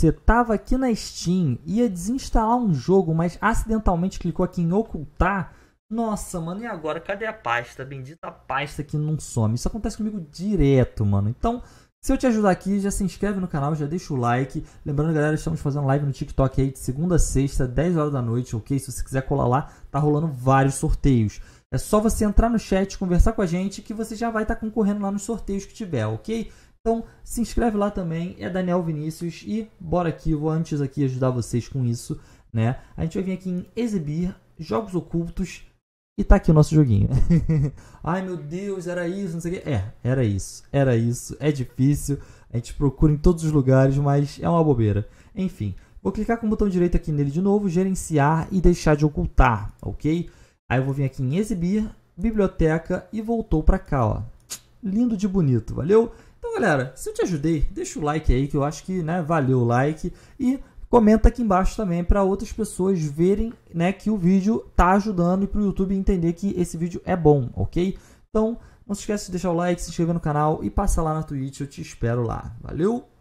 você tava aqui na Steam, ia desinstalar um jogo, mas acidentalmente clicou aqui em ocultar. Nossa, mano, e agora? Cadê a pasta? Bendita pasta que não some. Isso acontece comigo direto, mano. Então, se eu te ajudar aqui, já se inscreve no canal, já deixa o like. Lembrando, galera, estamos fazendo live no TikTok aí de segunda a sexta, 10 horas da noite, ok? Se você quiser colar lá, tá rolando vários sorteios. É só você entrar no chat, conversar com a gente, que você já vai estar tá concorrendo lá nos sorteios que tiver, ok? Então se inscreve lá também, é Daniel Vinícius e bora aqui, vou antes aqui ajudar vocês com isso, né? A gente vai vir aqui em exibir jogos ocultos e tá aqui o nosso joguinho. Ai meu Deus, era isso, não sei o que. É, era isso, era isso, é difícil, a gente procura em todos os lugares, mas é uma bobeira. Enfim, vou clicar com o botão direito aqui nele de novo, gerenciar e deixar de ocultar, ok? Aí eu vou vir aqui em exibir, biblioteca e voltou para cá, ó. Lindo de bonito, valeu? Galera, se eu te ajudei, deixa o like aí que eu acho que, né, valeu o like e comenta aqui embaixo também para outras pessoas verem, né, que o vídeo tá ajudando e para o YouTube entender que esse vídeo é bom, OK? Então, não se esquece de deixar o like, se inscrever no canal e passa lá na Twitch, eu te espero lá. Valeu.